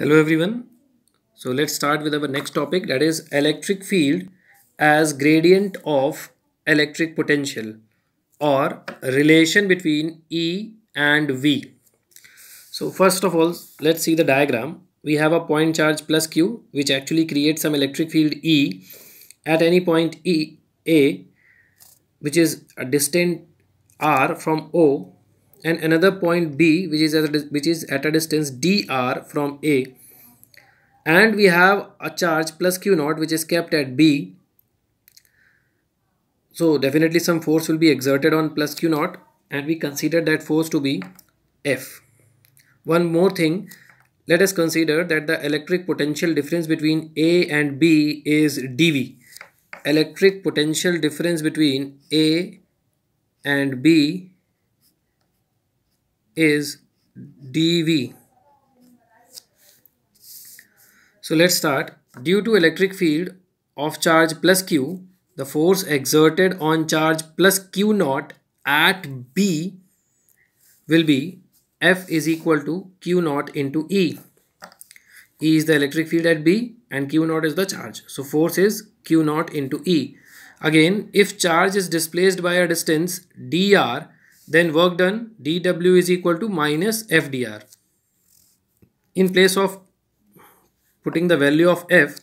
Hello everyone. So let's start with our next topic that is electric field as gradient of electric potential or relation between E and V. So first of all let's see the diagram. We have a point charge plus Q which actually creates some electric field E at any point E A which is a distant R from O and another point B which is at a, which is at a distance dr from A and we have a charge plus q naught which is kept at B so definitely some force will be exerted on plus q naught and we consider that force to be F one more thing let us consider that the electric potential difference between A and B is dV electric potential difference between A and B is dV. So let's start. Due to electric field of charge plus Q, the force exerted on charge plus Q naught at B will be F is equal to Q naught into E. E is the electric field at B and Q naught is the charge. So force is Q naught into E. Again, if charge is displaced by a distance dr, then work done dW is equal to minus FDR. In place of putting the value of F,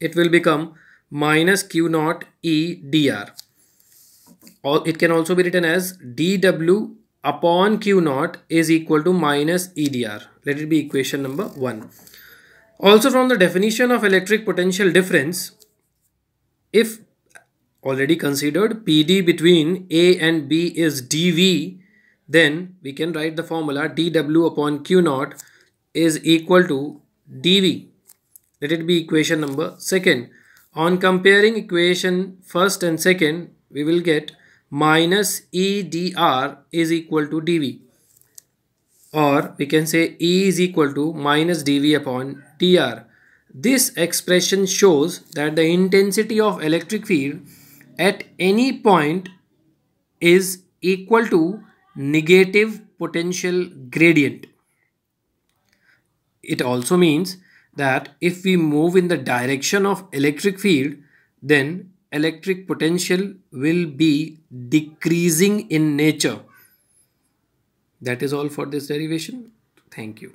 it will become minus Q naught E dr. Or It can also be written as dW upon Q naught is equal to minus EDR. Let it be equation number 1. Also from the definition of electric potential difference, if already considered PD between A and B is dV then we can write the formula dW upon Q naught is equal to dV let it be equation number second on comparing equation first and second we will get minus EDR is equal to dV or we can say E is equal to minus dV upon dr. This expression shows that the intensity of electric field at any point is equal to negative potential gradient. It also means that if we move in the direction of electric field, then electric potential will be decreasing in nature. That is all for this derivation. Thank you.